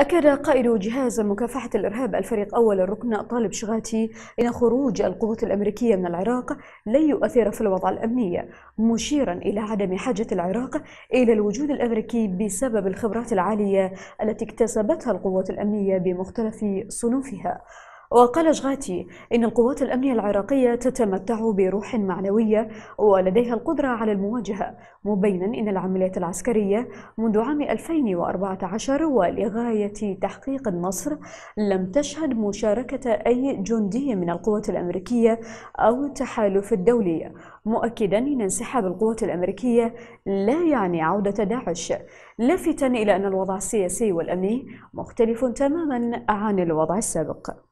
أكد قائد جهاز مكافحة الإرهاب الفريق أول الركن طالب شغاتي إن خروج القوات الأمريكية من العراق لن يؤثر في الوضع الأمني مشيرا إلى عدم حاجة العراق إلى الوجود الأمريكي بسبب الخبرات العالية التي اكتسبتها القوات الأمنية بمختلف صنوفها وقال شغاتي إن القوات الأمنية العراقية تتمتع بروح معنوية ولديها القدرة على المواجهة مبينا إن العمليات العسكرية منذ عام 2014 ولغاية تحقيق النصر لم تشهد مشاركة أي جندي من القوات الأمريكية أو التحالف الدولي مؤكدا أن انسحاب القوات الأمريكية لا يعني عودة داعش لافتا إلى أن الوضع السياسي والأمني مختلف تماما عن الوضع السابق